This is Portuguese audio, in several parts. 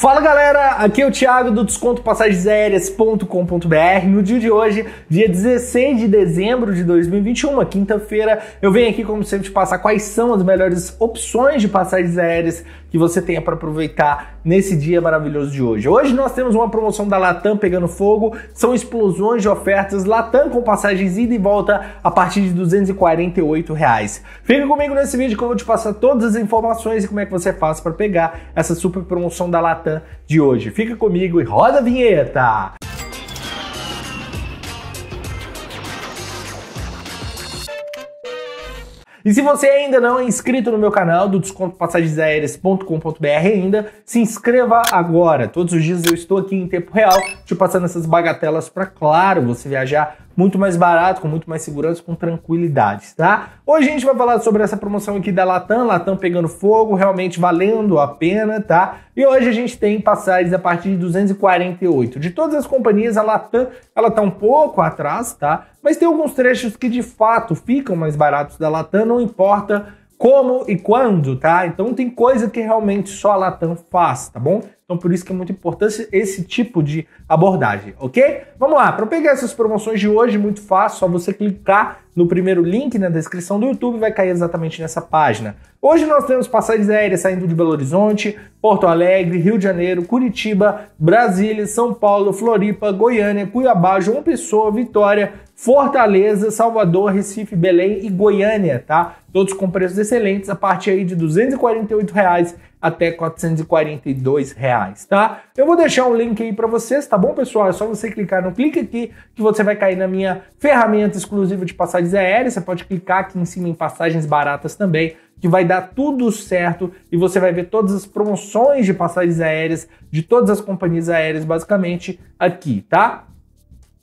Fala galera, aqui é o Thiago do descontopassagemaéreas.com.br. No dia de hoje, dia 16 de dezembro de 2021, quinta-feira, eu venho aqui como sempre te passar quais são as melhores opções de passagens aéreas que você tenha para aproveitar nesse dia maravilhoso de hoje. Hoje nós temos uma promoção da Latam pegando fogo, são explosões de ofertas Latam com passagens ida e volta a partir de 248 reais. Fica comigo nesse vídeo que eu vou te passar todas as informações e como é que você faz para pegar essa super promoção da Latam de hoje. Fica comigo e roda a vinheta. E se você ainda não é inscrito no meu canal do descontopassagensaéreas.com.br ainda, se inscreva agora. Todos os dias eu estou aqui em tempo real, te passando essas bagatelas para claro, você viajar muito mais barato, com muito mais segurança, com tranquilidade, tá? Hoje a gente vai falar sobre essa promoção aqui da Latam, Latam pegando fogo, realmente valendo a pena, tá? E hoje a gente tem passagens a partir de 248. De todas as companhias, a Latam, ela tá um pouco atrás, tá? Mas tem alguns trechos que de fato ficam mais baratos da Latam, não importa como e quando, tá? Então tem coisa que realmente só a Latam faz, tá bom? Então por isso que é muito importante esse tipo de abordagem, ok? Vamos lá, para pegar essas promoções de hoje, muito fácil, só você clicar no primeiro link na descrição do YouTube vai cair exatamente nessa página. Hoje nós temos passagens aéreas saindo de Belo Horizonte, Porto Alegre, Rio de Janeiro, Curitiba, Brasília, São Paulo, Floripa, Goiânia, Cuiabá, João Pessoa, Vitória, Fortaleza, Salvador, Recife, Belém e Goiânia, tá? Todos com preços excelentes, a partir aí de R$ 248 reais até R$ 442, reais, tá? Eu vou deixar um link aí para vocês, tá bom, pessoal? É só você clicar no clique aqui que você vai cair na minha ferramenta exclusiva de passagens aéreas. Você pode clicar aqui em cima em passagens baratas também, que vai dar tudo certo e você vai ver todas as promoções de passagens aéreas de todas as companhias aéreas basicamente aqui, tá?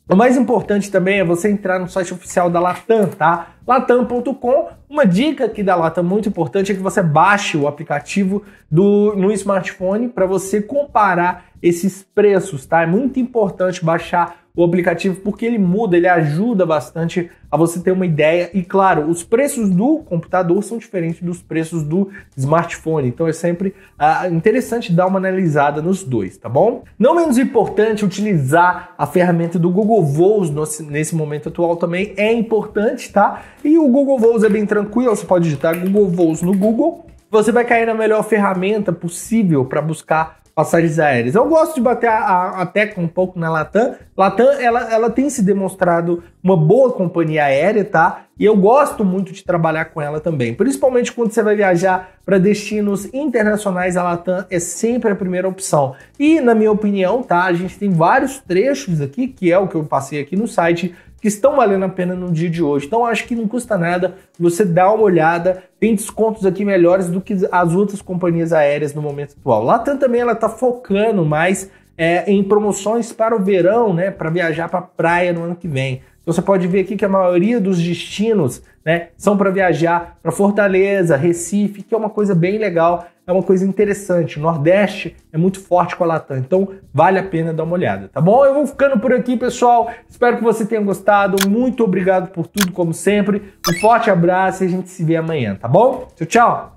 O mais importante também é você entrar no site oficial da Latam, tá? Latam.com. Uma dica aqui da Latam muito importante é que você baixe o aplicativo do, no smartphone para você comparar esses preços, tá? É muito importante baixar o aplicativo porque ele muda, ele ajuda bastante a você ter uma ideia. E claro, os preços do computador são diferentes dos preços do smartphone, então é sempre ah, interessante dar uma analisada nos dois, tá bom? Não menos importante, utilizar a ferramenta do Google Voos nesse momento atual também é importante, tá? E o Google Voos é bem tranquilo, você pode digitar Google Voos no Google. Você vai cair na melhor ferramenta possível para buscar passagens aéreas. Eu gosto de bater a, a, a tecla um pouco na Latam. Latam, ela, ela tem se demonstrado uma boa companhia aérea, tá? E eu gosto muito de trabalhar com ela também, principalmente quando você vai viajar para destinos internacionais, a Latam é sempre a primeira opção. E na minha opinião, tá, a gente tem vários trechos aqui, que é o que eu passei aqui no site, que estão valendo a pena no dia de hoje. Então acho que não custa nada você dar uma olhada, tem descontos aqui melhores do que as outras companhias aéreas no momento atual. Latam também ela está focando mais é, em promoções para o verão, né, para viajar para a praia no ano que vem. Então, você pode ver aqui que a maioria dos destinos né, são para viajar para Fortaleza, Recife, que é uma coisa bem legal, é uma coisa interessante. O Nordeste é muito forte com a Latam, então vale a pena dar uma olhada, tá bom? Eu vou ficando por aqui, pessoal. Espero que você tenha gostado. Muito obrigado por tudo, como sempre. Um forte abraço e a gente se vê amanhã, tá bom? Tchau, tchau!